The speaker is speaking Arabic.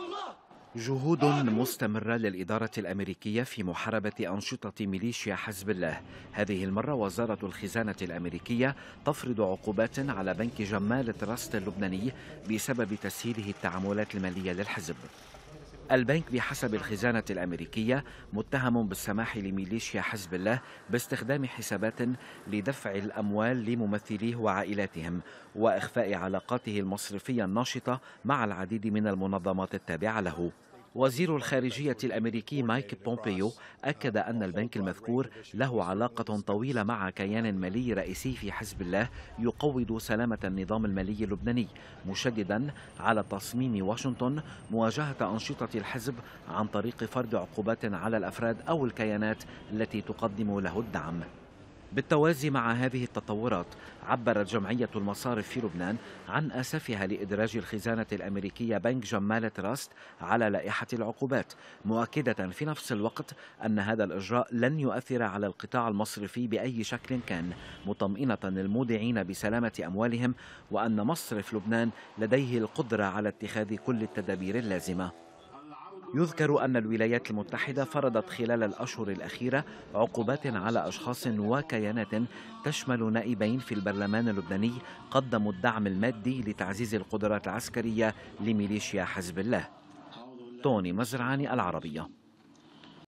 آه، جهود مستمرة للإدارة الأمريكية في محاربة أنشطة ميليشيا حزب الله هذه المرة وزارة الخزانة الأمريكية تفرض عقوبات على بنك جمال تراست اللبناني بسبب تسهيله التعاملات المالية للحزب البنك بحسب الخزانة الأمريكية متهم بالسماح لميليشيا حزب الله باستخدام حسابات لدفع الأموال لممثليه وعائلاتهم وإخفاء علاقاته المصرفية الناشطة مع العديد من المنظمات التابعة له وزير الخارجية الأمريكي مايك بومبيو أكد أن البنك المذكور له علاقة طويلة مع كيان مالي رئيسي في حزب الله يقوض سلامة النظام المالي اللبناني مشددا على تصميم واشنطن مواجهة أنشطة الحزب عن طريق فرض عقوبات على الأفراد أو الكيانات التي تقدم له الدعم بالتوازي مع هذه التطورات عبرت جمعية المصارف في لبنان عن أسفها لإدراج الخزانة الأمريكية بنك جمالة راست على لائحة العقوبات مؤكدة في نفس الوقت أن هذا الإجراء لن يؤثر على القطاع المصرفي بأي شكل كان مطمئنة المودعين بسلامة أموالهم وأن مصرف لبنان لديه القدرة على اتخاذ كل التدابير اللازمة يذكر أن الولايات المتحدة فرضت خلال الأشهر الأخيرة عقوبات على أشخاص وكيانات تشمل نائبين في البرلمان اللبناني قدموا الدعم المادي لتعزيز القدرات العسكرية لميليشيا حزب الله توني مزرعاني العربية